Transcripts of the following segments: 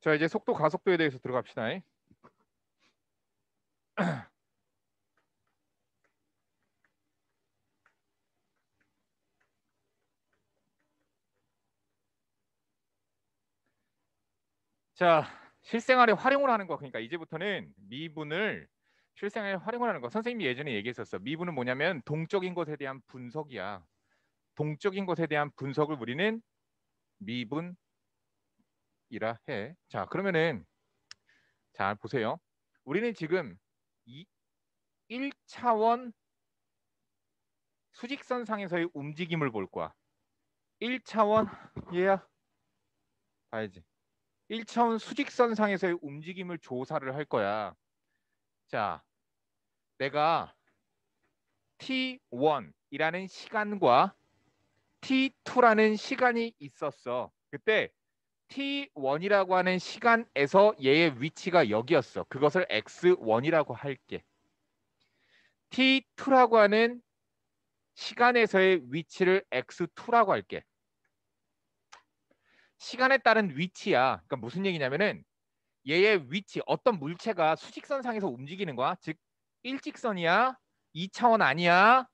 자 이제 속도 가속도에 대해서 들어갑시다. 자 실생활에 활용을 하는 거 그러니까 이제부터는 미분을 실생활에 활용을 하는 거 선생님이 예전에 얘기했었어 미분은 뭐냐면 동적인 것에 대한 분석이야 동적인 것에 대한 분석을 우리는 미분 이라 해. 자, 그러면은 자, 보세요. 우리는 지금 이 1차원 수직선상에서의 움직임을 볼 거야. 1차원 얘야 봐야지. 1차원 수직선상에서의 움직임을 조사를 할 거야. 자, 내가 T1이라는 시간과 T2라는 시간이 있었어. 그때 t1이라고 하는 시간에서 얘의 위치가 여기였어. 그것을 x1이라고 할게. t2라고 하는 시간에서의 위치를 x2라고 할게. 시간에 따른 위치야. 그러니까 무슨 얘기냐면은 얘의 위치, 어떤 물체가 수직선상에서 움직이는 거야. 즉 일직선이야, 2차원 아니야,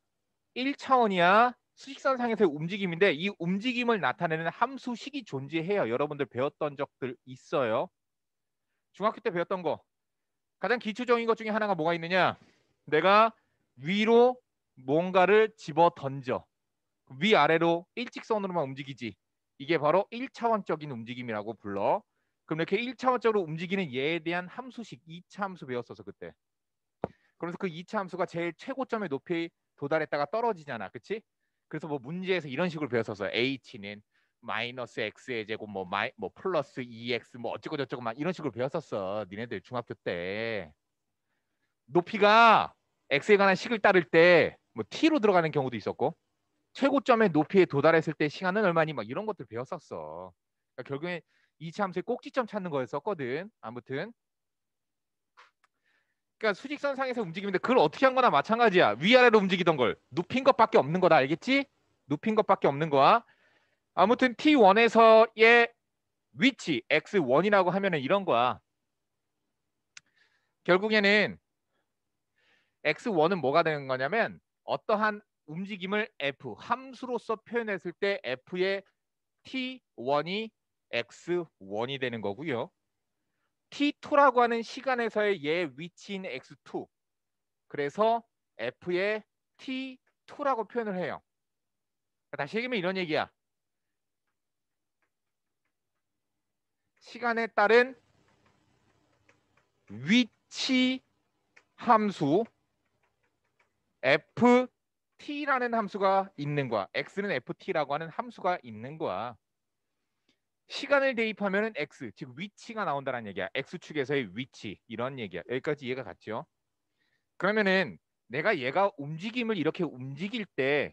1차원이야, 수직선상에서의 움직임인데 이 움직임을 나타내는 함수식이 존재해요. 여러분들 배웠던 적들 있어요. 중학교 때 배웠던 거 가장 기초적인 것 중에 하나가 뭐가 있느냐? 내가 위로 뭔가를 집어 던져 위아래로 일직선으로만 움직이지 이게 바로 1차원적인 움직임이라고 불러 그럼 이렇게 1차원적으로 움직이는 얘에 대한 함수식 2차 함수 배웠어서 그때 그래서 그 2차 함수가 제일 최고점의 높이 도달했다가 떨어지잖아 그치 그래서 뭐 문제에서 이런 식으로 배웠었어요. h는 마이너스 x의 제곱 뭐 마이 뭐 플러스 2x 뭐 어쩌고 저쩌고 막 이런 식으로 배웠었어. 니네들 중학교 때. 높이가 x에 관한 식을 따를 때뭐 t로 들어가는 경우도 있었고 최고점의 높이에 도달했을 때 시간은 얼마니 막 이런 것들 배웠었어. 그러니까 결국엔 이참 함수의 꼭지점 찾는 거였었거든. 아무튼 그러니까 수직선상에서 움직이는데 그걸 어떻게 한 거나 마찬가지야. 위아래로 움직이던 걸 높인 것밖에 없는 거다. 알겠지? 높인 것밖에 없는 거야. 아무튼 T1에서의 위치 X1이라고 하면은 이런 거야. 결국에는 X1은 뭐가 되는 거냐면 어떠한 움직임을 F 함수로서 표현했을 때 F의 T1이 X1이 되는 거고요. t2라고 하는 시간에서의 얘 위치인 x2. 그래서 f의 t2라고 표현을 해요. 그러니까 다시 얘기하면 이런 얘기야. 시간에 따른 위치 함수 ft라는 함수가 있는 거야. x는 ft라고 하는 함수가 있는 거야. 시간을 대입하면은 x 즉 위치가 나온다는 얘기야. x축에서의 위치 이런 얘기야. 여기까지 이해가 갔죠? 그러면은 내가 얘가 움직임을 이렇게 움직일 때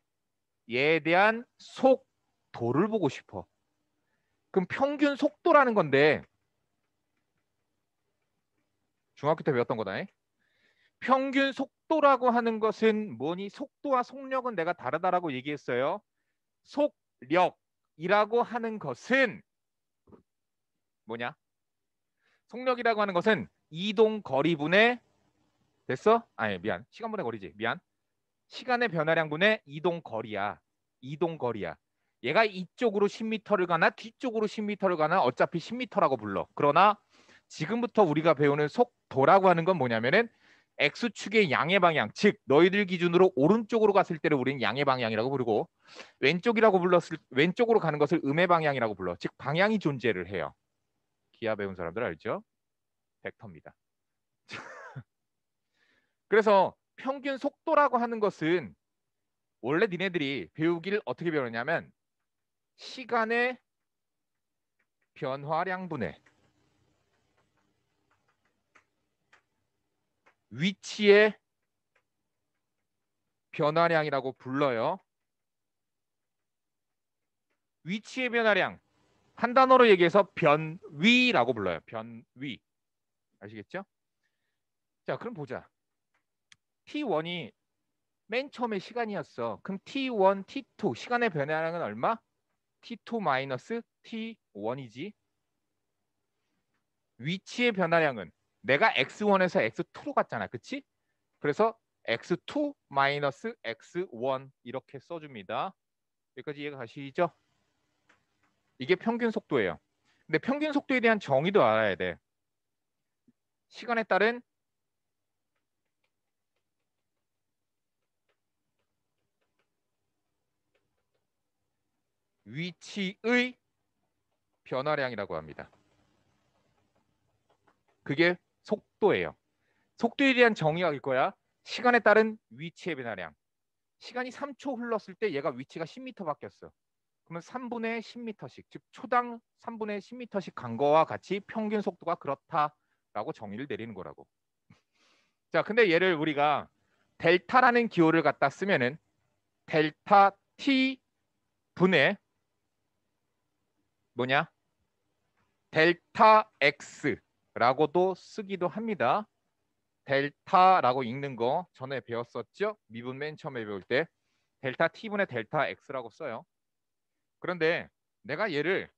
얘에 대한 속도를 보고 싶어. 그럼 평균 속도라는 건데 중학교 때 배웠던 거다. 평균 속도라고 하는 것은 뭐니? 속도와 속력은 내가 다르다라고 얘기했어요. 속력이라고 하는 것은 뭐냐? 속력이라고 하는 것은 이동 거리분의 됐어? 아니 미안 시간분의 거리지 미안 시간의 변화량분의 이동 거리야 이동 거리야 얘가 이쪽으로 10m를 가나 뒤쪽으로 10m를 가나 어차피 10m라고 불러 그러나 지금부터 우리가 배우는 속도라고 하는 건 뭐냐면은 X축의 양의 방향 즉 너희들 기준으로 오른쪽으로 갔을 때를 우리는 양의 방향이라고 부르고 왼쪽이라고 불렀을 왼쪽으로 가는 것을 음의 방향이라고 불러 즉 방향이 존재를 해요 기하 배운 사람들 알죠? 벡터입니다. 그래서 평균 속도라고 하는 것은 원래 니네들이 배우기를 어떻게 배우냐면 시간의 변화량분의 위치의 변화량이라고 불러요. 위치의 변화량, 한 단어로 얘기해서 변위라고 불러요. 변위. 아시겠죠? 자, 그럼 보자. T1이 맨 처음에 시간이었어. 그럼 T1, T2 시간의 변화량은 얼마? T2 마이너스 T1이지. 위치의 변화량은 내가 X1에서 X2로 갔잖아. 그치? 그래서 X2 마이너스 X1 이렇게 써줍니다. 여기까지 이해가 가시죠? 이게 평균 속도예요. 근데 평균 속도에 대한 정의도 알아야 돼. 시간에 따른 위치의 변화량이라고 합니다. 그게 속도예요. 속도에 대한 정의가 일거야 시간에 따른 위치의 변화량. 시간이 3초 흘렀을 때 얘가 위치가 10m 바뀌었어. 그러면 3분의 10m씩, 즉 초당 3분의 10m씩 간 거와 같이 평균 속도가 그렇다라고 정의를 내리는 거라고. 자, 근데 얘를 우리가 델타라는 기호를 갖다 쓰면은 델타 t 분의 뭐냐? 델타 x라고도 쓰기도 합니다. 델타라고 읽는 거 전에 배웠었죠? 미분 맨 처음에 배울 때 델타 t분의 델타 x라고 써요. 그런데 내가 얘를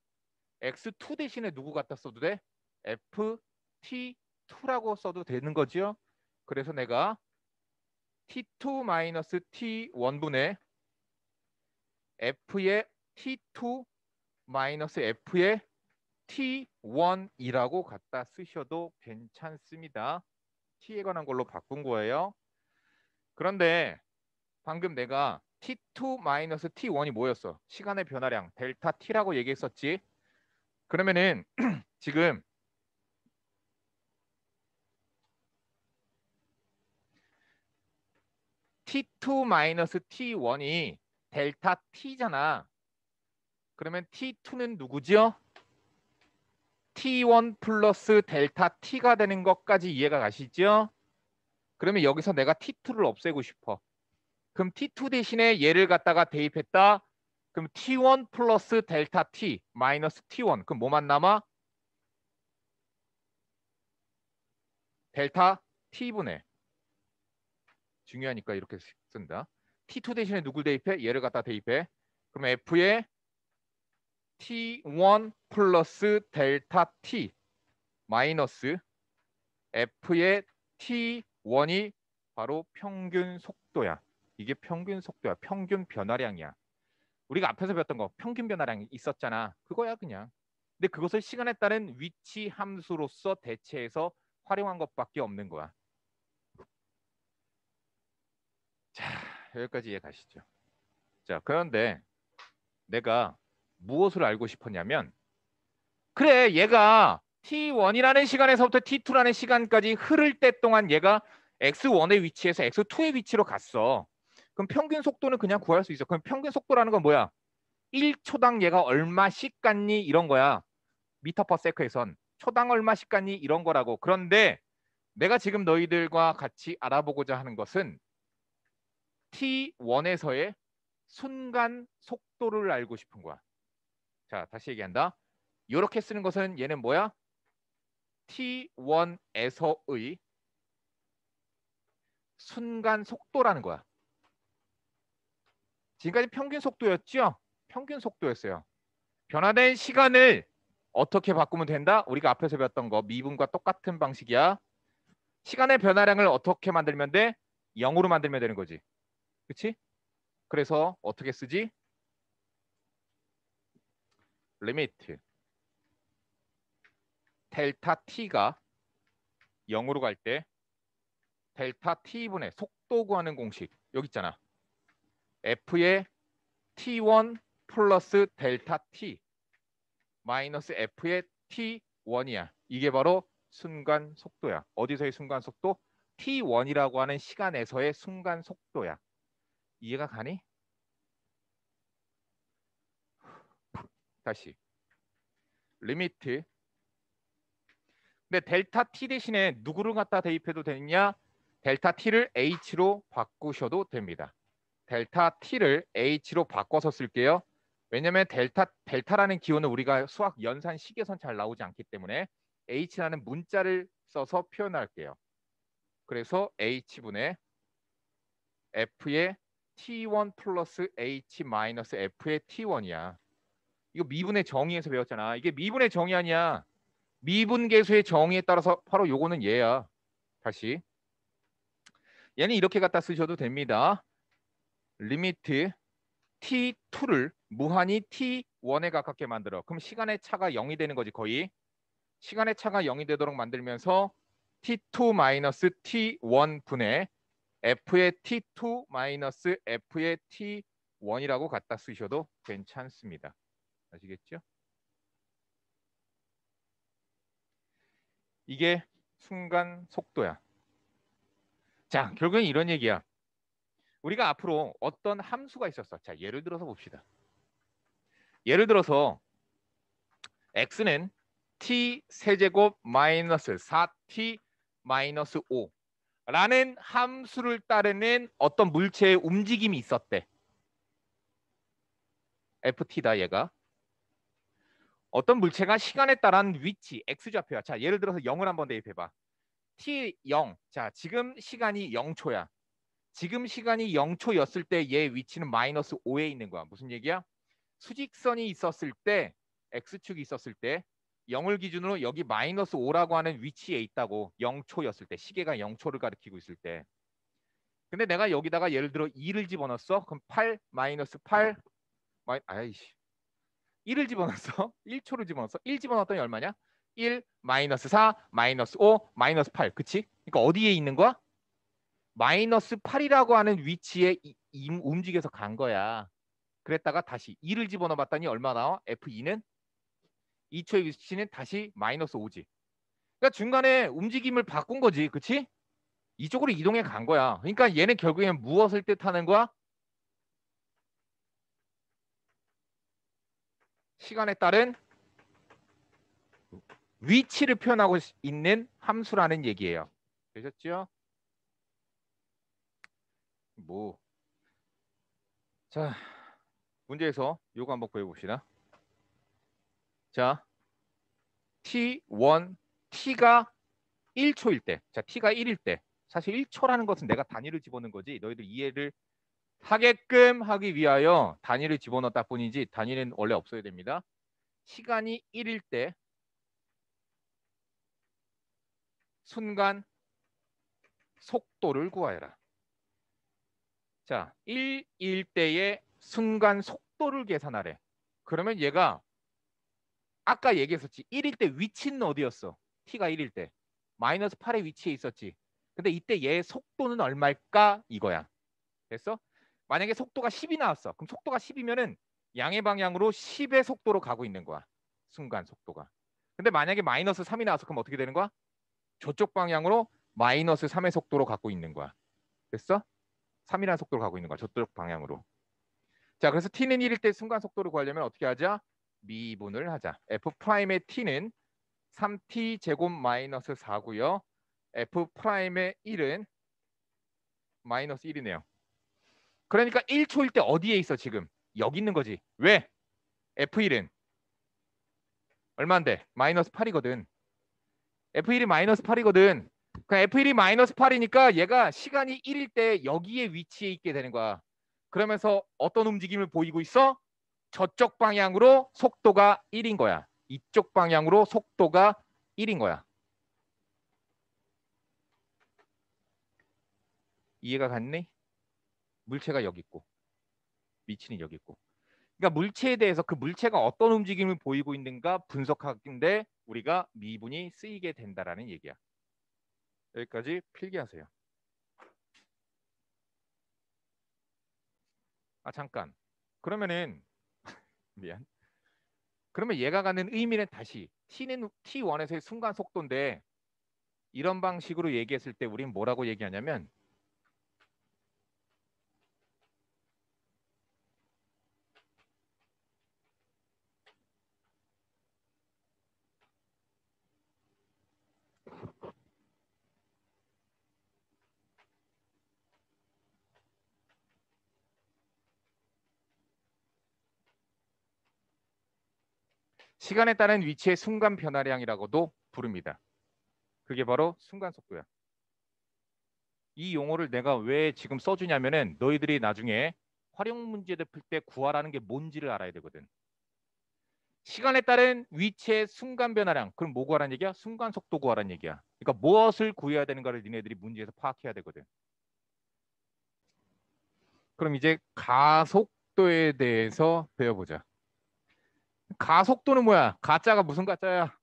x2 대신에 누구 갖다 써도 돼? ft2라고 써도 되는 거지요. 그래서 내가 t2 마이너스 t1분의 f의 t2 마이너스 f의 t1이라고 갖다 쓰셔도 괜찮습니다. t에 관한 걸로 바꾼 거예요. 그런데 방금 내가 T2 마이너스 T1이 뭐였어? 시간의 변화량 델타 T라고 얘기했었지. 그러면은 지금 T2 마이너스 T1이 델타 T잖아. 그러면 T2는 누구죠 T1 플러스 델타 T가 되는 것까지 이해가 가시죠? 그러면 여기서 내가 T2를 없애고 싶어. 그럼 T2 대신에 얘를 갖다가 대입했다. 그럼 T1 플러스 델타 T 마이너스 T1. 그럼 뭐만 남아? 델타 T분의. 중요하니까 이렇게 쓴다. T2 대신에 누굴 대입해? 얘를 갖다 대입해. 그럼 F에 T1 플러스 델타 T 마이너스 F의 T1이 바로 평균 속도야. 이게 평균 속도야. 평균 변화량이야. 우리가 앞에서 배웠던 거 평균 변화량이 있었잖아. 그거야 그냥. 근데 그것을 시간에 따른 위치 함수로서 대체해서 활용한 것밖에 없는 거야. 자, 여기까지 이해 가시죠. 자, 그런데 내가 무엇을 알고 싶었냐면 그래, 얘가 T1이라는 시간에서부터 T2라는 시간까지 흐를 때 동안 얘가 X1의 위치에서 X2의 위치로 갔어. 그럼 평균 속도는 그냥 구할 수 있어. 그럼 평균 속도라는 건 뭐야? 1초당 얘가 얼마씩 갔니? 이런 거야. 미터 퍼 세크에선. 초당 얼마씩 갔니? 이런 거라고. 그런데 내가 지금 너희들과 같이 알아보고자 하는 것은 T1에서의 순간 속도를 알고 싶은 거야. 자, 다시 얘기한다. 이렇게 쓰는 것은 얘는 뭐야? T1에서의 순간 속도라는 거야. 지금까지 평균 속도였죠? 평균 속도였어요. 변화된 시간을 어떻게 바꾸면 된다? 우리가 앞에서 배웠던 거 미분과 똑같은 방식이야. 시간의 변화량을 어떻게 만들면 돼? 0으로 만들면 되는 거지. 그치 그래서 어떻게 쓰지? 리미트 델타 t가 0으로 갈 때 델타 t분의 속도 구하는 공식 여기 있잖아. F의 T1 플러스 델타 T 마이너스 F의 T1이야. 이게 바로 순간 속도야. 어디서의 순간 속도? T1이라고 하는 시간에서의 순간 속도야. 이해가 가니? 다시 리미트 근데 델타 t 대신에 누구를 갖다 대입해도 되느냐 델타 t를 h로 바꾸셔도 됩니다 델타 t를 h로 바꿔서 쓸게요. 왜냐면 하 델타 델타라는 기호는 우리가 수학 연산 식에선 잘 나오지 않기 때문에 h라는 문자를 써서 표현할게요. 그래서 h분의 f의 t1 플러스 h 마이너스 f의 t1이야. 이거 미분의 정의에서 배웠잖아. 이게 미분의 정의 아니야. 미분 계수의 정의에 따라서 바로 요거는 얘야. 다시. 얘는 이렇게 갖다 쓰셔도 됩니다. 리미트 t2를 무한히 t1에 가깝게 만들어. 그럼 시간의 차가 0이 되는 거지 거의. 시간의 차가 0이 되도록 만들면서 t2 마이너스 t1 분의 f의 t2 마이너스 f의 t1이라고 갖다 쓰셔도 괜찮습니다. 아시겠죠? 이게 순간 속도야. 자, 결국엔 이런 얘기야. 우리가 앞으로 어떤 함수가 있었어. 자, 예를 들어서 봅시다. 예를 들어서 x는 t 세제곱 마이너스 4t 마이너스 5라는 함수를 따르는 어떤 물체의 움직임이 있었대. ft다 얘가. 어떤 물체가 시간에 따른 위치, x좌표야. 자, 예를 들어서 0을 한번 대입해봐. t 0. 자, 지금 시간이 0초야. 지금 시간이 0초였을 때 얘 위치는 마이너스 5에 있는 거야. 무슨 얘기야? 수직선이 있었을 때 X축이 있었을 때 0을 기준으로 여기 마이너스 5라고 하는 위치에 있다고 0초였을 때 시계가 0초를 가리키고 있을 때 근데 내가 여기다가 예를 들어 2를 집어넣었어 그럼 8 마이너스 8 마이, 아이씨 1을 집어넣었어 1초를 집어넣었어 1 집어넣었더니 얼마냐 1 마이너스 4 마이너스 5 마이너스 8 그치? 그러니까 어디에 있는 거야? 마이너스 8이라고 하는 위치에 이, 이, 움직여서 간 거야. 그랬다가 다시 2를 집어넣어봤더니 얼마 나와? F2는 2초의 위치는 다시 마이너스 5지. 그러니까 중간에 움직임을 바꾼 거지. 그치? 이쪽으로 이동해 간 거야. 그러니까 얘는 결국엔 무엇을 뜻하는 거야? 시간에 따른 위치를 표현하고 있는 함수라는 얘기예요. 되셨죠? 무. 뭐. 자, 문제에서 요거 한번 구해봅시다. 자, T1, T가 1초일 때, 자 T가 1일 때 사실 1초라는 것은 내가 단위를 집어넣은 거지 너희들 이해를 하게끔 하기 위하여 단위를 집어넣었다 뿐이지 단위는 원래 없어야 됩니다. 시간이 1일 때 순간 속도를 구하여라. 자, 1일 때의 순간 속도를 계산하래. 그러면 얘가 아까 얘기했었지. 1일 때 위치는 어디였어? t가 1일 때. 마이너스 8의 위치에 있었지. 근데 이때 얘의 속도는 얼마일까? 이거야. 됐어? 만약에 속도가 10이 나왔어. 그럼 속도가 10이면은 양의 방향으로 10의 속도로 가고 있는 거야. 순간 속도가. 근데 만약에 마이너스 3이 나왔어. 그럼 어떻게 되는 거야? 저쪽 방향으로 마이너스 3의 속도로 가고 있는 거야. 됐어? 3이라는 속도로 가고 있는 거야. 저쪽 방향으로. 자, 그래서 t는 1일 때 순간 속도를 구하려면 어떻게 하자? 미분을 하자. f'의 t는 3t 제곱 마이너스 4고요. f'의 1은 마이너스 1이네요. 그러니까 1초일 때 어디에 있어 지금? 여기 있는 거지. 왜? f1은 얼마인데? 마이너스 8이거든. f1이 마이너스 8이거든. 그러니까 f1이 마이너스 8이니까 얘가 시간이 1일 때 여기에 위치해 있게 되는 거야. 그러면서 어떤 움직임을 보이고 있어? 저쪽 방향으로 속도가 1인 거야. 이쪽 방향으로 속도가 1인 거야. 이해가 갔네 물체가 여기 있고 위치는 여기 있고 그러니까 물체에 대해서 그 물체가 어떤 움직임을 보이고 있는가 분석하는데 우리가 미분이 쓰이게 된다라는 얘기야. 여기까지 필기하세요. 아 잠깐. 그러면은 미안. 그러면 얘가 가는 의미는 다시 t는 t1에서의 순간 속도인데 이런 방식으로 얘기했을 때우린 뭐라고 얘기하냐면 시간에 따른 위치의 순간 변화량이라고도 부릅니다. 그게 바로 순간 속도야. 이 용어를 내가 왜 지금 써주냐면은 너희들이 나중에 활용 문제를 풀때 구하라는 게 뭔지를 알아야 되거든. 시간에 따른 위치의 순간 변화량. 그럼 뭐 구하라는 얘기야? 순간 속도 구하라는 얘기야. 그러니까 무엇을 구해야 되는가를 니네들이 문제에서 파악해야 되거든. 그럼 이제 가속도에 대해서 배워보자. 가속도는 뭐야? 가짜가 무슨 가짜야?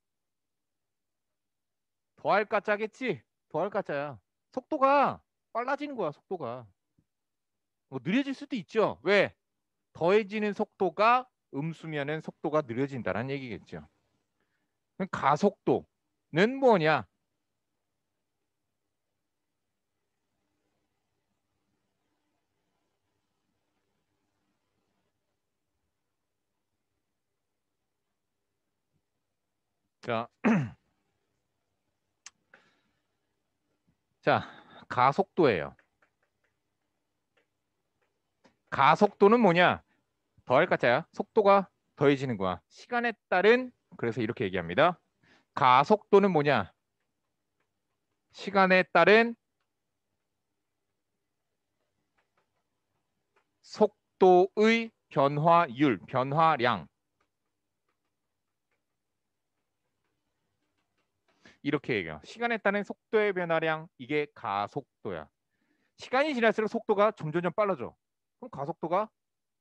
더할 가짜겠지? 더할 가짜야. 속도가 빨라지는 거야, 속도가. 뭐 느려질 수도 있죠. 왜? 더해지는 속도가 음수면은 속도가 느려진다는 얘기겠죠. 가속도는 뭐냐? 자, 그러니까 자 가속도예요. 가속도는 뭐냐? 더할 가짜야. 속도가 더해지는 거야. 시간에 따른 그래서 이렇게 얘기합니다. 가속도는 뭐냐? 시간에 따른 속도의 변화율, 변화량. 이렇게 얘기해요. 시간에 따른 속도의 변화량 이게 가속도야. 시간이 지날수록 속도가 점점점 빨라져. 그럼 가속도가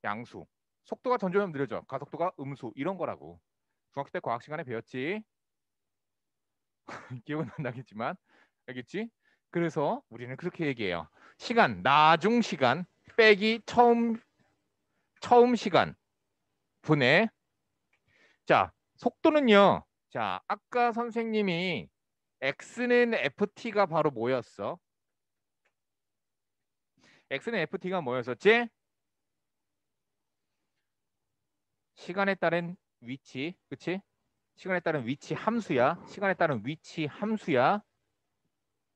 양수. 속도가 점점 느려져. 가속도가 음수 이런 거라고. 중학교 때 과학 시간에 배웠지. 기억은 안 나겠지만 알겠지? 그래서 우리는 그렇게 얘기해요. 시간 나중 시간 빼기 처음 처음 시간 분의 자 속도는요 자, 아까 선생님이 x는 ft가 바로 뭐였어? x는 ft가 뭐였었지? 시간에 따른 위치, 그치? 시간에 따른 위치 함수야. 시간에 따른 위치 함수야.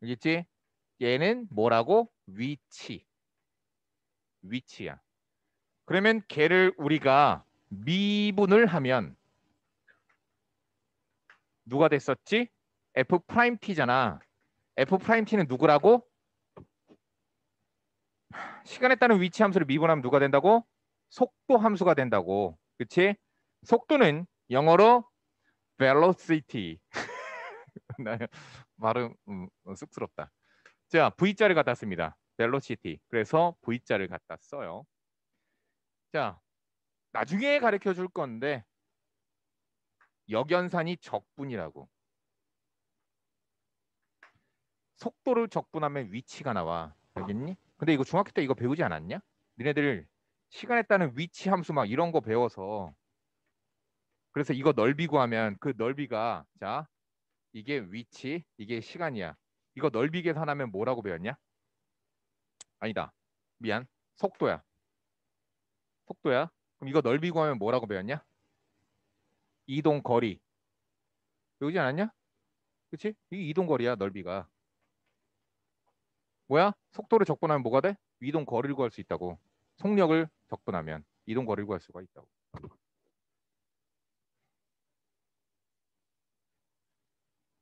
알겠지? 얘는 뭐라고? 위치. 위치야. 그러면 걔를 우리가 미분을 하면 누가 됐었지? f 프라임 t잖아. f 프라임 t는 누구라고? 시간에 따른 위치 함수를 미분하면 누가 된다고? 속도 함수가 된다고. 그치? 속도는 영어로 velocity. 말은 음, 어, 쑥스럽다. 자, V자를 갖다 씁니다. velocity. 그래서 V자를 갖다 써요. 자, 나중에 가르쳐 줄 건데 역연산이 적분이라고. 속도를 적분하면 위치가 나와. 알겠니? 근데 이거 중학교 때 이거 배우지 않았냐? 니네들 시간에 따른 위치 함수 막 이런 거 배워서 그래서 이거 넓이 구하면 그 넓이가 자 이게 위치 이게 시간이야. 이거 넓이 계산하면 뭐라고 배웠냐? 아니다. 미안. 속도야. 속도야. 그럼 이거 넓이 구하면 뭐라고 배웠냐? 이동 거리. 외우지 않았냐? 그치? 이 이동 거리야 넓이가. 뭐야? 속도를 적분하면 뭐가 돼? 이동 거리를 구할 수 있다고. 속력을 적분하면 이동 거리를 구할 수가 있다고.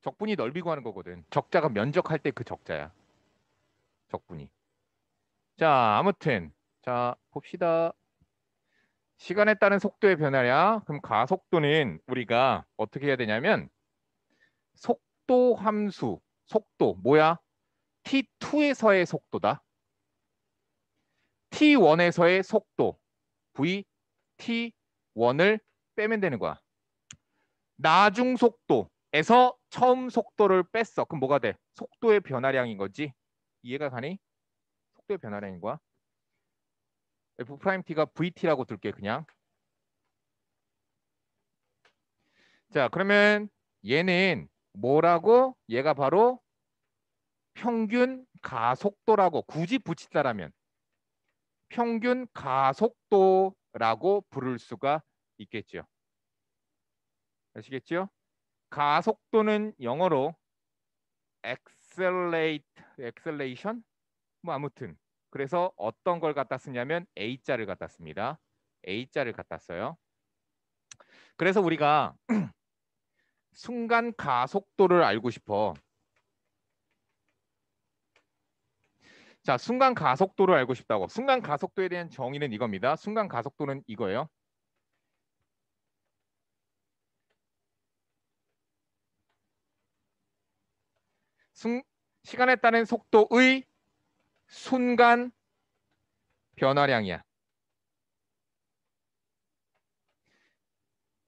적분이 넓이 구하는 거거든. 적자가 면적할 때 그 적자야. 적분이. 자, 아무튼 자, 봅시다. 시간에 따른 속도의 변화냐? 그럼 가속도는 우리가 어떻게 해야 되냐면 속도 함수, 속도 뭐야? t2에서의 속도다. t1에서의 속도 v t1을 빼면 되는 거야. 나중 속도에서 처음 속도를 뺐어. 그럼 뭐가 돼? 속도의 변화량인 거지. 이해가 가니? 속도의 변화량인 거야. f 프라임 t가 vt라고 둘게 그냥. 자, 그러면 얘는 뭐라고? 얘가 바로 평균 가속도라고 굳이 붙이자라면 평균 가속도라고 부를 수가 있겠죠. 아시겠죠? 가속도는 영어로 accelerate, acceleration 뭐 아무튼 그래서 어떤 걸 갖다 쓰냐면 A자를 갖다 씁니다. A자를 갖다 써요. 그래서 우리가 순간 가속도를 알고 싶어. 자, 순간 가속도를 알고 싶다고. 순간 가속도에 대한 정의는 이겁니다. 순간 가속도는 이거예요. 순, 시간에 따른 속도의 순간 변화량이야.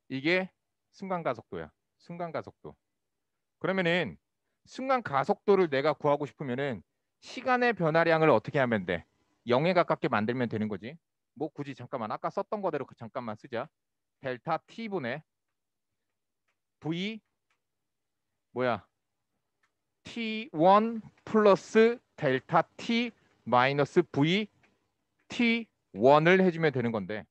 이게 순간 가속도야. 순간 가속도. 그러면은 순간 가속도를 내가 구하고 싶으면은 시간의 변화량을 어떻게 하면 돼? 0에 가깝게 만들면 되는 거지. 뭐 굳이 잠깐만 아까 썼던 거대로 그 잠깐만 쓰자. 델타 t 분의 v 뭐야? T1 플러스 델타 T 마이너스 V T1을 해주면 되는 건데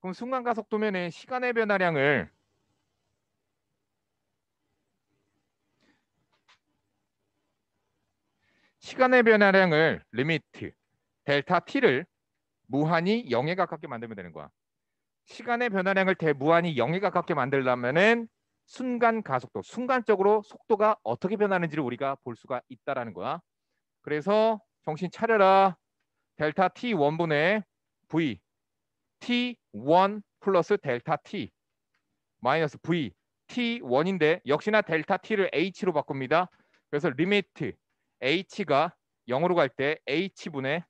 그럼 순간가속도면은 시간의 변화량을 시간의 변화량을 리미트 델타 t를 무한히 0에 가깝게 만들면 되는 거야. 시간의 변화량을 대무한히 0에 가깝게 만들려면은 순간 가속도, 순간적으로 속도가 어떻게 변하는지를 우리가 볼 수가 있다라는 거야. 그래서 정신 차려라. 델타 t 원분의 v t1 플러스 델타 t 마이너스 v t1인데 역시나 델타 t를 h로 바꿉니다. 그래서 리미트 h가 0으로 갈 때 h분의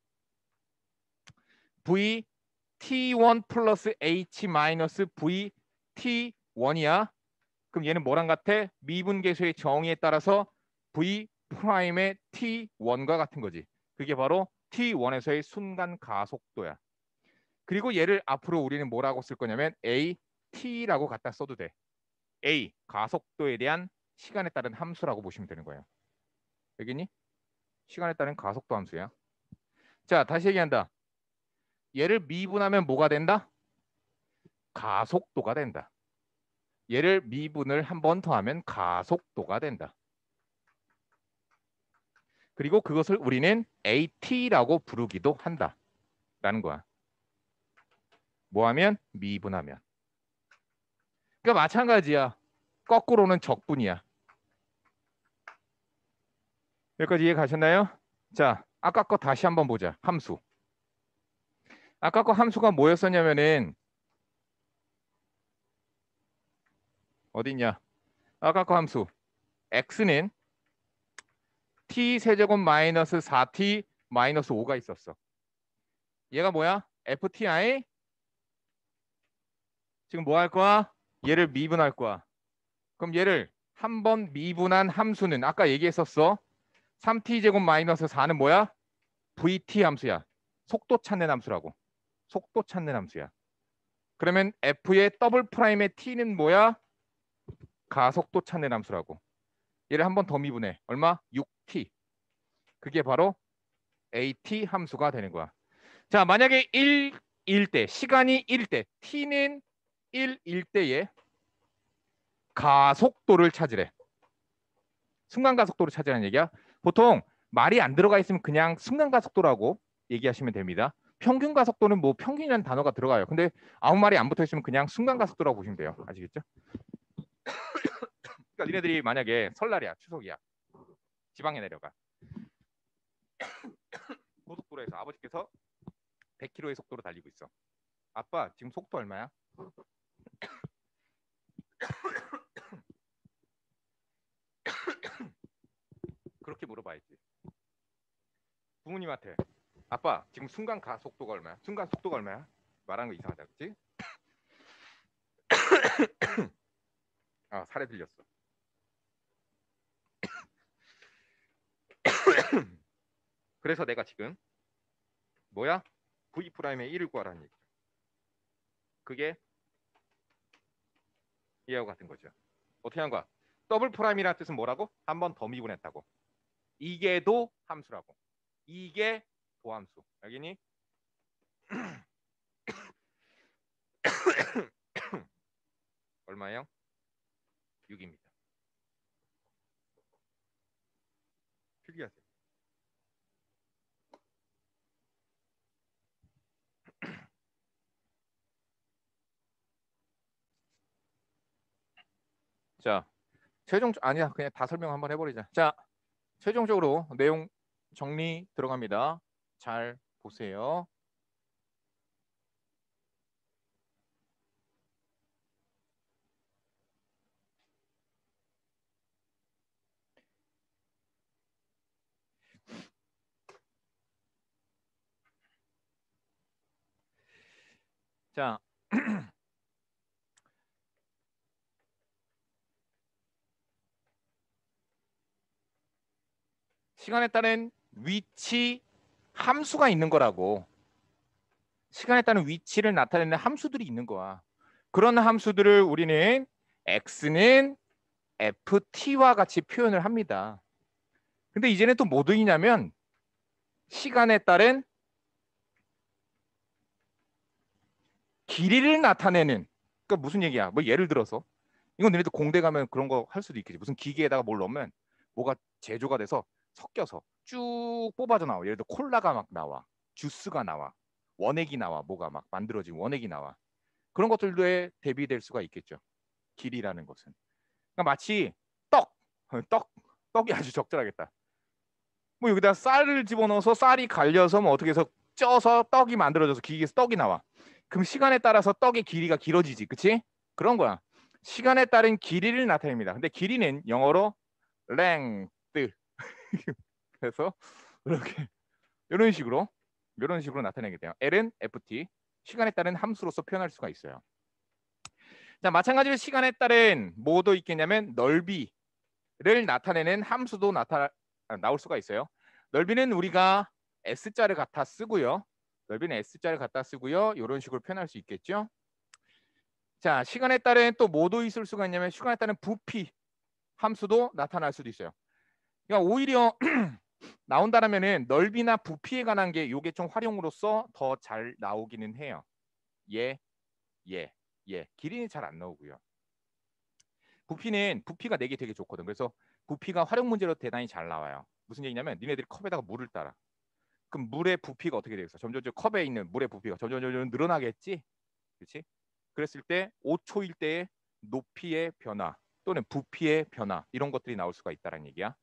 v t1 플러스 h 마이너스 v t1이야. 그럼 얘는 뭐랑 같아? 미분계수의 정의에 따라서 v 프라임의 t1과 같은 거지. 그게 바로 t1에서의 순간 가속도야. 그리고 얘를 앞으로 우리는 뭐라고 쓸 거냐면 a t라고 갖다 써도 돼. a 가속도에 대한 시간에 따른 함수라고 보시면 되는 거예요. 여기니? 시간에 따른 가속도 함수야. 자, 다시 얘기한다. 얘를 미분하면 뭐가 된다? 가속도가 된다. 얘를 미분을 한 번 더 하면 가속도가 된다. 그리고 그것을 우리는 AT라고 부르기도 한다. 라는 거야. 뭐하면? 미분하면. 그러니까 마찬가지야. 거꾸로는 적분이야. 여기까지 이해 가셨나요? 자, 아까 거 다시 한번 보자. 함수. 아까 거 함수가 뭐였었냐면은 어디냐? 아까 그 함수 x는 t 세제곱 마이너스 4t 마이너스 5가 있었어. 얘가 뭐야? FTI 지금 뭐 할 거야? 얘를 미분할 거야. 그럼 얘를 한번 미분한 함수는 아까 얘기했었어. 3t 제곱 마이너스 4는 뭐야? VT 함수야. 속도 찾는 함수라고. 속도 찾는 함수야. 그러면 F의 더블 프라임의 t는 뭐야? 가속도 차내 함수라고. 얘를 한번 더 미분해. 얼마? 6t. 그게 바로 at 함수가 되는 거야. 자, 만약에 1, 일때 시간이 1대, t는 1, 일때에 가속도를 찾으래. 순간가속도를 찾으라는 얘기야. 보통 말이 안 들어가 있으면 그냥 순간가속도라고 얘기하시면 됩니다. 평균 가속도는 뭐 평균이라는 단어가 들어가요. 근데 아무 말이 안 붙어 있으면 그냥 순간 가속도라고 보시면 돼요. 아시겠죠? 그러니까 니네들이 만약에 설날이야, 추석이야, 지방에 내려가 고속도로에서 아버지께서 100km의 속도로 달리고 있어. 아빠 지금 속도 얼마야? 그렇게 물어봐야지. 부모님한테 아빠 지금 순간 가속도가 얼마야? 순간 속도가 얼마야? 말하는거 이상하다 그치? 아 사례 들렸어. 그래서 내가 지금 뭐야? v 프라임의 1을 구하라는 얘기죠. 그게 이와 같은 거죠. 어떻게 한 거야? 더블 프라임이라는 뜻은 뭐라고? 한 번 더 미분했다고. 이게 도 함수라고. 이게 도함수. 여기니 얼마예요? 6입니다. 자, 최종 아니야 그냥 다 설명 한번 해버리자. 자, 최종적으로 내용 정리 들어갑니다. 잘 보세요. 자, 시간에 따른 위치 함수가 있는 거라고. 시간에 따른 위치를 나타내는 함수들이 있는 거야. 그런 함수들을 우리는 x는 ft와 같이 표현을 합니다. 근데 이제는 또뭐든이냐면 시간에 따른 길이를 나타내는 그러니까 무슨 얘기야? 뭐 예를 들어서 이건 너네들 공대 가면 그런 거 할 수도 있겠지. 무슨 기계에다가 뭘 넣으면 뭐가 제조가 돼서 섞여서 쭉 뽑아져 나와. 예를 들어 콜라가 막 나와, 주스가 나와, 원액이 나와, 뭐가 막 만들어진 원액이 나와. 그런 것들에 도 대비될 수가 있겠죠. 길이라는 것은. 그러니까 마치 떡, 떡, 떡이 아주 적절하겠다. 뭐 여기다 쌀을 집어넣어서 쌀이 갈려서 뭐 어떻게 해서 쪄서 떡이 만들어져서 기계에서 떡이 나와. 그럼 시간에 따라서 떡의 길이가 길어지지, 그치 그런 거야. 시간에 따른 길이를 나타냅니다. 근데 길이는 영어로 length, 그래서 이렇게 이런 식으로 이런 식으로 나타내게 돼요. L은 FT 시간에 따른 함수로서 표현할 수가 있어요. 자 마찬가지로 시간에 따른 뭐도 있겠냐면 넓이를 나타내는 함수도 나타 아, 나올 수가 있어요. 넓이는 우리가 S자를 갖다 쓰고요. 넓이는 S자를 갖다 쓰고요. 이런 식으로 표현할 수 있겠죠. 자 시간에 따른 또 뭐도 있을 수가 있냐면 시간에 따른 부피 함수도 나타날 수도 있어요. 그러니까 오히려 나온다라면은 넓이나 부피에 관한 게 요게 좀 활용으로서 더 잘 나오기는 해요. 예, 예, 예. 길이는 잘안 나오고요. 부피는 부피가 내게 네 되게 좋거든. 그래서 부피가 활용 문제로 대단히 잘 나와요. 무슨 얘기냐면 니네들이 컵에다가 물을 따라. 그럼 물의 부피가 어떻게 되겠어? 점점점 컵에 있는 물의 부피가 점점점 늘어나겠지. 그렇지? 그랬을 때 5초일 때의 높이의 변화 또는 부피의 변화 이런 것들이 나올 수가 있다는 라 얘기야.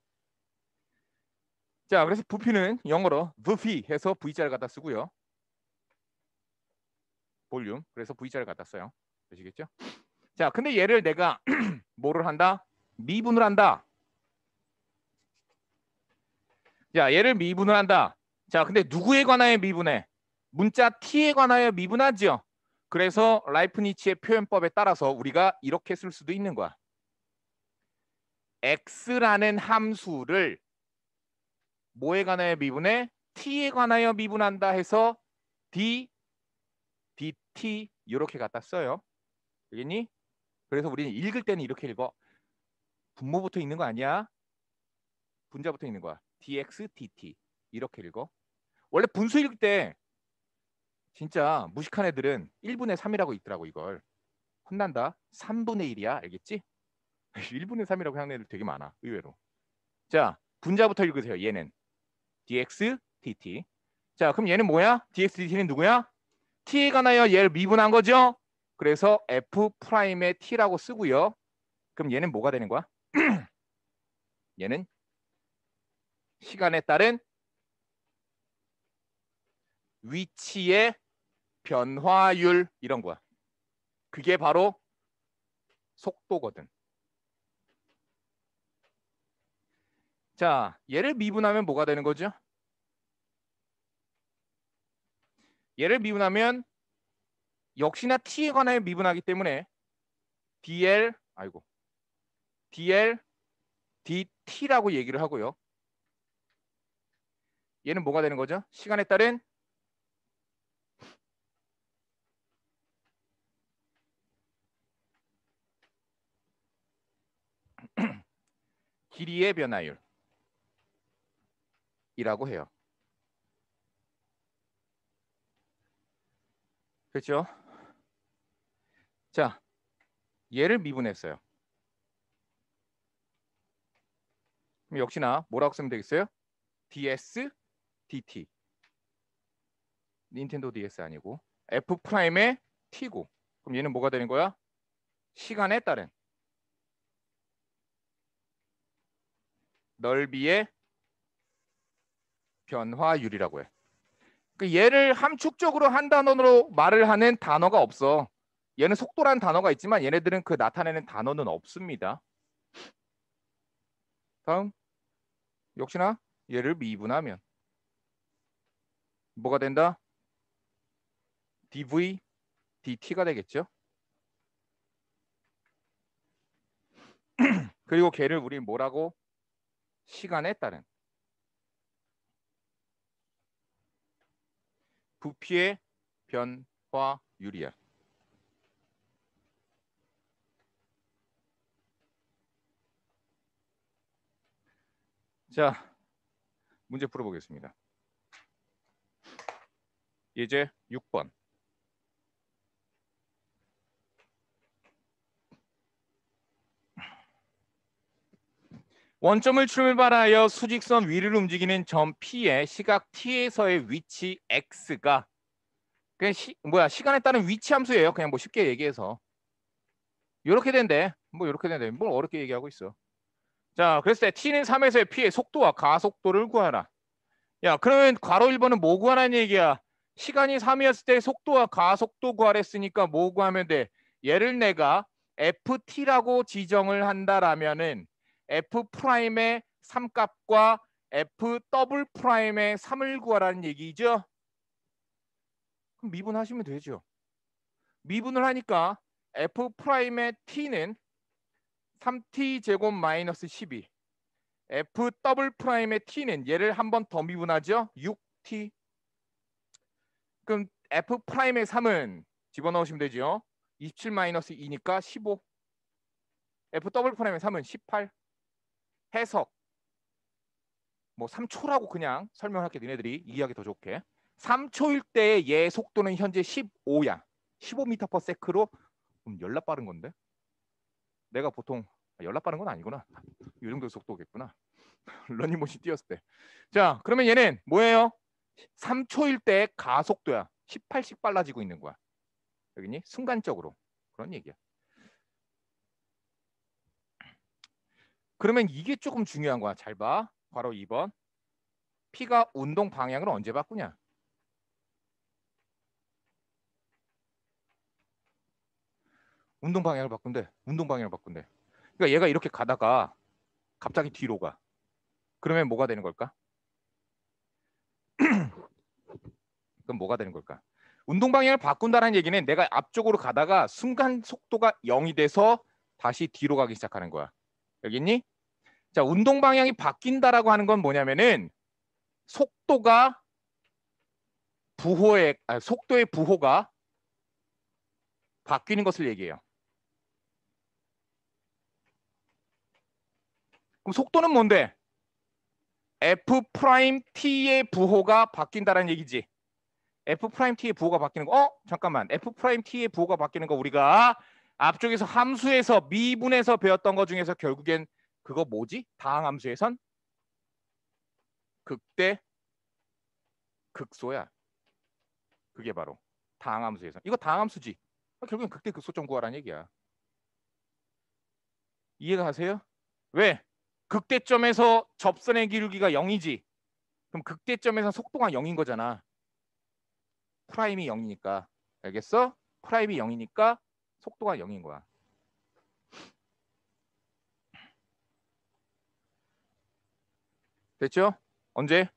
자, 그래서 부피는 영어로 부피 해서 V자를 갖다 쓰고요. 볼륨. 그래서 V자를 갖다 써요. 되시겠죠? 자, 근데 얘를 내가 뭐를 한다? 미분을 한다. 자, 얘를 미분을 한다. 자, 근데 누구에 관하여 미분해? 문자 t에 관하여 미분하죠 그래서 라이프니치의 표현법에 따라서 우리가 이렇게 쓸 수도 있는 거야. x라는 함수를 뭐에 관하여 미분해? t에 관하여 미분한다 해서 d, dt 이렇게 갖다 써요. 알겠니? 그래서 우리는 읽을 때는 이렇게 읽어. 분모부터 있는거 아니야. 분자부터 있는 거야. dx, dt 이렇게 읽어. 원래 분수 읽을 때 진짜 무식한 애들은 1분의 3이라고 있더라고 이걸. 혼난다. 3분의 1이야. 알겠지? 1분의 3이라고 하는 애들 되게 많아. 의외로. 자, 분자부터 읽으세요. 얘는. dx dt. 자, 그럼 얘는 뭐야? dx dt는 누구야? t에 관하여 얘를 미분한 거죠? 그래서 f 프라임의 t라고 쓰고요. 그럼 얘는 뭐가 되는 거야? 얘는 시간에 따른 위치의 변화율 이런 거야. 그게 바로 속도거든. 자, 얘를 미분하면 뭐가 되는 거죠? 얘를 미분하면 역시나 t에 관하여 미분하기 때문에 dl 아이고 dl dt라고 얘기를 하고요. 얘는 뭐가 되는 거죠? 시간에 따른 길이의 변화율이라고 해요. 그렇죠? 자, 얘를 미분했어요. 그럼 역시나 뭐라고 쓰면 되겠어요? ds dt 닌텐도 ds 아니고 f 프라임의 t고 그럼 얘는 뭐가 되는 거야? 시간에 따른 넓이의 변화율이라고 해. 그 얘를 함축적으로 한단원으로 말을 하는 단어가 없어. 얘는 속도란 단어가 있지만 얘네들은 그 나타내는 단어는 없습니다. 다음 역시나 얘를 미분하면 뭐가 된다? dv dt가 되겠죠. 그리고 걔를 우리 뭐라고 시간에 따른 부피의 변화율이야. 자, 문제 풀어보겠습니다. 예제 6번. 원점을 출발하여 수직선 위를 움직이는 점 P의 시각 T에서의 위치 X가 그냥 시, 뭐야 시간에 따른 위치 함수예요. 그냥 뭐 쉽게 얘기해서 이렇게 된대. 뭐 이렇게 된대. 뭘 어렵게 얘기하고 있어. 자, 그랬을 때 T는 3에서의 P의 속도와 가속도를 구하라. 야, 그러면 괄호 1번은 뭐 구하라는 얘기야? 시간이 3이었을 때 속도와 가속도 구하랬으니까 뭐 구하면 돼? 얘를 내가 FT라고 지정을 한다라면은 f 프라임의 3값과 f 더블 프라임의 3을 구하라는 얘기죠. 그럼 미분하시면 되죠. 미분을 하니까 f 프라임의 t는 3t 제곱 마이너스 12. f 더블 프라임의 t는 얘를 한 번 더 미분하죠. 6t. 그럼 f 프라임의 3은 집어넣으시면 되죠. 27 마이너스 2니까 15. f 더블 프라임의 3은 18. 해석. 뭐 3초라고 그냥 설명할게 너네들이 이해하기 더 좋게. 3초일 때의 얘 속도는 현재 15야. 15m/s로 그럼 열나 빠른 건데. 내가 보통 아, 열나 빠른 건 아니구나. 이 정도 속도겠구나. 러닝머신 뛰었을 때. 자, 그러면 얘는 뭐예요? 3초일 때 가속도야. 18씩 빨라지고 있는 거야. 여기니 순간적으로 그런 얘기야. 그러면 이게 조금 중요한 거야. 잘 봐. 바로 2번. 피가 운동 방향을 언제 바꾸냐? 운동 방향을 바꾼대. 운동 방향을 바꾼대. 그러니까 얘가 이렇게 가다가 갑자기 뒤로 가. 그러면 뭐가 되는 걸까? 그럼 뭐가 되는 걸까? 운동 방향을 바꾼다는 얘기는 내가 앞쪽으로 가다가 순간 속도가 0이 돼서 다시 뒤로 가기 시작하는 거야. 여기 있니? 자, 운동 방향이 바뀐다라고 하는 건 뭐냐면은 속도가 부호의 아, 속도의 부호가 바뀌는 것을 얘기해요. 그럼 속도는 뭔데? f 프라임 t의 부호가 바뀐다라는 얘기지. f 프라임 t의 부호가 바뀌는 거. 어? 잠깐만. f 프라임 t의 부호가 바뀌는 거 우리가 앞쪽에서 함수에서 미분에서 배웠던 것 중에서 결국엔 그거 뭐지? 다항함수에선 극대 극소야. 그게 바로 다항함수에선 이거 다항함수지. 아, 결국엔 극대 극소점 구하라는 얘기야. 이해가 가세요 왜? 극대점에서 접선의 기울기가 0이지. 그럼 극대점에서 속도가 0인 거잖아. 프라임이 0이니까. 알겠어? 프라임이 0이니까 속도가 0인 거야. 됐죠? 언제?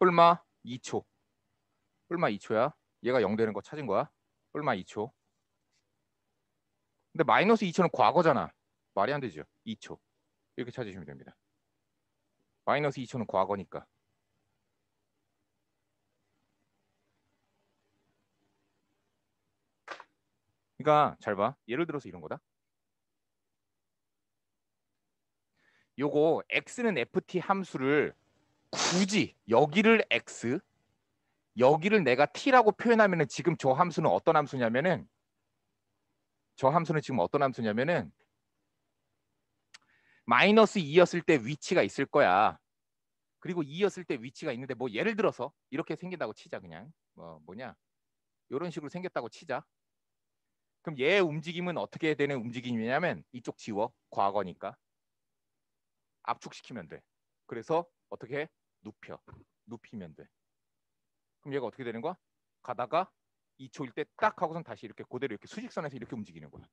얼마 2초. 얼마 2초야. 얘가 0 되는 거 찾은 거야. 얼마 2초. 근데 마이너스 2초는 과거잖아. 말이 안 되죠. 2초. 이렇게 찾으시면 됩니다. 마이너스 2초는 과거니까. 그러니까 잘 봐. 예를 들어서 이런 거다. 요거 x는 ft 함수를 굳이 여기를 x 여기를 내가 t라고 표현하면은 지금 저 함수는 어떤 함수냐면은 저 함수는 지금 어떤 함수냐면은 마이너스 2였을 때 위치가 있을 거야. 그리고 2였을 때 위치가 있는데 뭐 예를 들어서 이렇게 생긴다고 치자 그냥 뭐 뭐냐 이런 식으로 생겼다고 치자 그럼 얘의 움직임은 어떻게 되는 움직임이냐면 이쪽 지워 과거니까 압축시키면 돼. 그래서 어떻게 해? 눕혀. 눕히면 돼. 그럼 얘가 어떻게 되는 거야? 가다가 2초일 때 딱 하고선 다시 이렇게 그대로 이렇게 수직선에서 이렇게 움직이는 거야.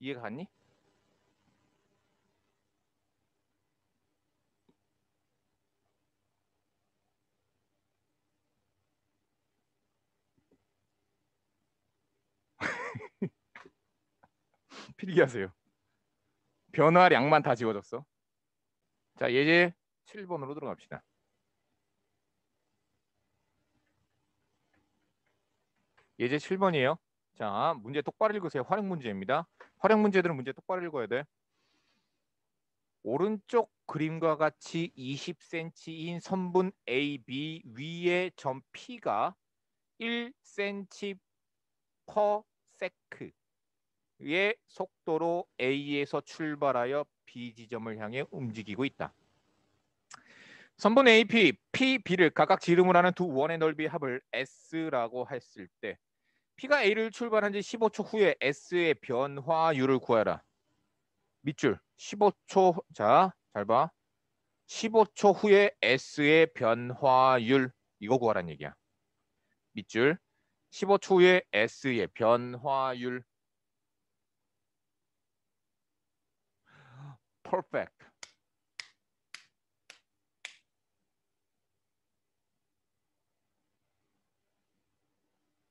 이해가 갔니? 필기하세요. 변화량만 다 지워졌어. 자, 예제 7번으로 들어갑시다. 예제 7번이에요. 자, 문제 똑바로 읽으세요. 활용 문제입니다. 활용 문제들은 문제 똑바로 읽어야 돼. 오른쪽 그림과 같이 20cm인 선분 AB 위에 점 P가 1cm per sec 의 속도로 A에서 출발하여 B 지점을 향해 움직이고 있다. 선분 AP, P, B를 각각 지름을 하는 두 원의 넓이 합을 S라고 했을 때 P가 A를 출발한 지 15초 후에 S의 변화율을 구하라. 밑줄 15초 자잘 봐. 15초 후에 S의 변화율 이거 구하란 얘기야. 밑줄 15초 후에 S의 변화율 perfect.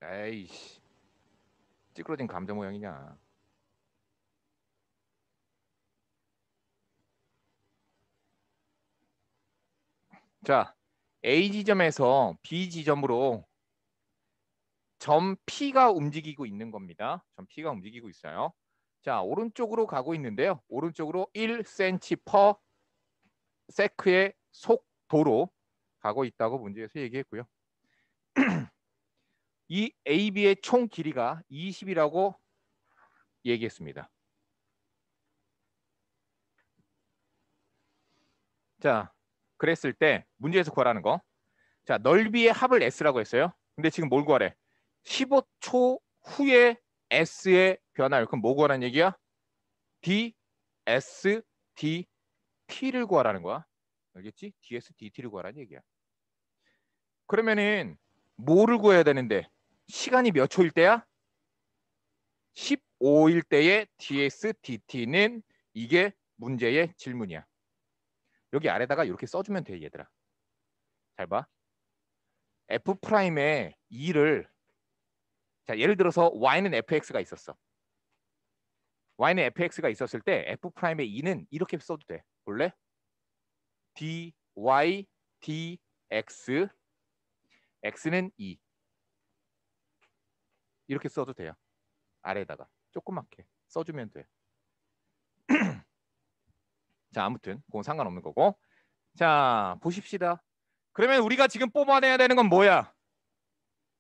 에이 찌그러진 감자 모양이냐. 자, A 지점에서 B 지점으로 점 P가 움직이고 있는 겁니다. 점 P가 움직이고 있어요. 자, 오른쪽으로 가고 있는데요. 오른쪽으로 1cm 퍼 세크의 속도로 가고 있다고 문제에서 얘기했고요. 이 AB의 총 길이가 20이라고 얘기했습니다. 자, 그랬을 때 문제에서 구하라는 거. 자, 넓이의 합을 S라고 했어요. 근데 지금 뭘 구하래? 15초 후에 S의 변화율. 그럼 뭐 구하라는 얘기야? D, S, D, T를 구하라는 거야. 알겠지? D, S, D, T를 구하라는 얘기야. 그러면은 뭐를 구해야 되는데 시간이 몇 초일 때야? 15일 때의 DS, DT는 이게 문제의 질문이야. 여기 아래다가 이렇게 써주면 돼 얘들아. 잘 봐. F'의 프라임 2를 자 예를 들어서 Y는 Fx가 있었어. y는 fx가 있었을 때 f 프라임의 2는 이렇게 써도 돼. 볼래? dy dx x는 2 이렇게 써도 돼요. 아래에다가 조그맣게 써주면 돼. 자 아무튼 그건 상관없는 거고 자 보십시다. 그러면 우리가 지금 뽑아내야 되는 건 뭐야?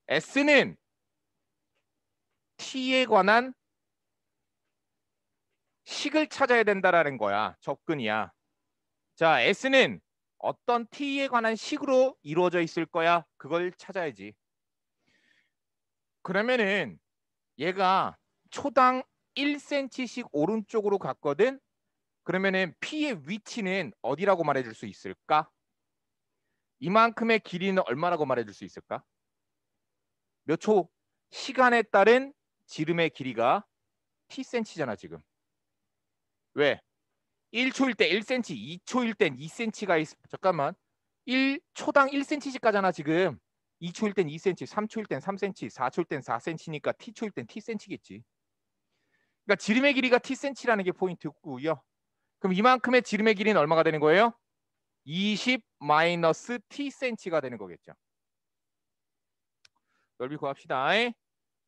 S는 T에 관한 식을 찾아야 된다라는 거야. 접근이야. 자, S는 어떤 T에 관한 식으로 이루어져 있을 거야. 그걸 찾아야지. 그러면은 얘가 초당 1cm씩 오른쪽으로 갔거든. 그러면은 P의 위치는 어디라고 말해줄 수 있을까? 이만큼의 길이는 얼마라고 말해줄 수 있을까? 몇 초? 시간에 따른 지름의 길이가 t cm잖아 지금. 왜? 1초일 때 1cm, 2초일 땐 2cm가 있... 잠깐만. 1초당 1cm씩 가잖아 지금. 2초일 땐 2cm, 3초일 땐 3cm, 4초일 땐 4cm니까 t초일 땐 tcm겠지. 그러니까 지름의 길이가 tcm라는 게 포인트고요. 그럼 이만큼의 지름의 길이는 얼마가 되는 거예요? 20 마이너스 tcm가 되는 거겠죠. 넓이 구합시다.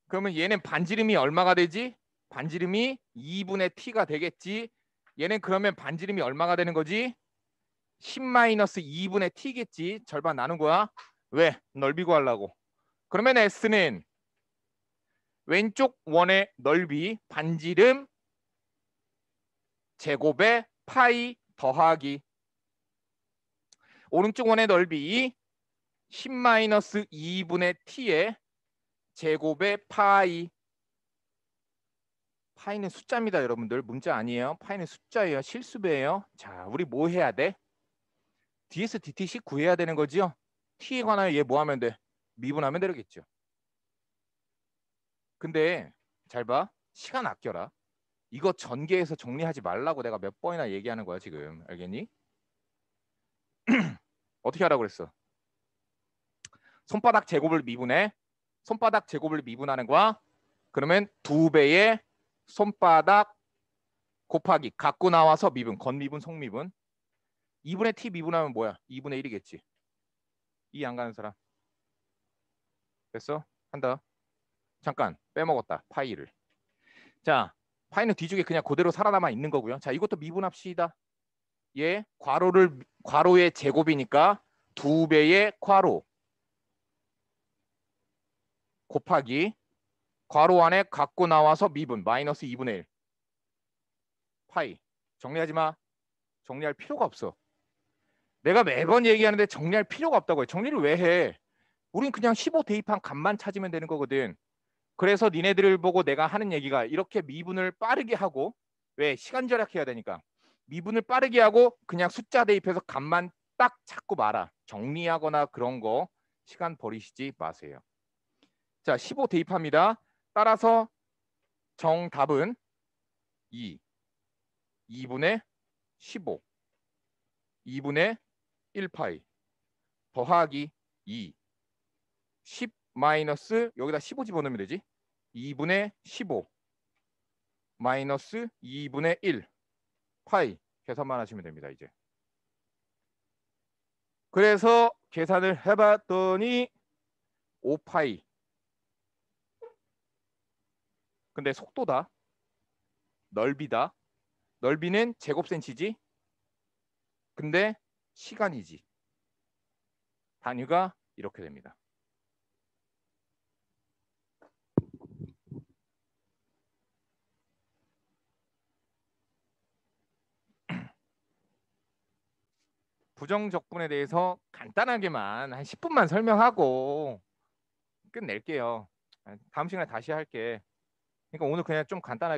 그러면 얘는 반지름이 얼마가 되지? 반지름이 2분의 t가 되겠지. 얘는 그러면 반지름이 얼마가 되는 거지? 10-2분의 t겠지. 절반 나눈 거야. 왜? 넓이 구하려고. 그러면 s는 왼쪽 원의 넓이 반지름 제곱의 파이 더하기 오른쪽 원의 넓이 10-2분의 t의 제곱의 파이 파이는 숫자입니다, 여러분들. 문자 아니에요. 파이는 숫자예요. 실수배예요. 자, 우리 뭐 해야 돼? ds, dt씩 구해야 되는 거지요? t에 관하여 얘 뭐 하면 돼? 미분하면 되겠죠. 근데 잘 봐. 시간 아껴라. 이거 전개해서 정리하지 말라고 내가 몇 번이나 얘기하는 거야, 지금. 알겠니? 어떻게 하라고 그랬어? 손바닥 제곱을 미분해. 손바닥 제곱을 미분하는 거야. 그러면 두 배의 손바닥 곱하기 갖고 나와서 미분 겉미분 속미분 2분의 t 미분하면 뭐야 2분의 1이겠지 이안 가는 사람 됐어? 한다 잠깐 빼먹었다 파이를 자 파이는 뒤쪽에 그냥 그대로 살아남아 있는 거고요 자 이것도 미분합시다 얘 괄호를 괄호의 제곱이니까 두 배의 괄호 곱하기 괄호 안에 갖고 나와서 미분 마이너스 2분의 1 파이 정리하지 마 정리할 필요가 없어 내가 매번 얘기하는데 정리할 필요가 없다고해 정리를 왜 해 우린 그냥 15 대입한 값만 찾으면 되는 거거든 그래서 니네들을 보고 내가 하는 얘기가 이렇게 미분을 빠르게 하고 왜 시간 절약해야 되니까 미분을 빠르게 하고 그냥 숫자 대입해서 값만 딱 찾고 말아 정리하거나 그런 거 시간 버리시지 마세요 자15 대입합니다 따라서 정답은 2, 2분의 15, 2분의 1파이 더하기 2, 10 마이너스 여기다 15 집어넣으면 되지 2분의 15 마이너스 2분의 1 파이 계산만 하시면 됩니다 이제 그래서 계산을 해봤더니 5파이 근데 속도다. 넓이다. 넓이는 제곱센치지. 근데 시간이지. 단위가 이렇게 됩니다. 부정적분에 대해서 간단하게만 한 10분만 설명하고 끝낼게요. 다음 시간에 다시 할게. 그러니까 오늘 그냥 좀 간단하게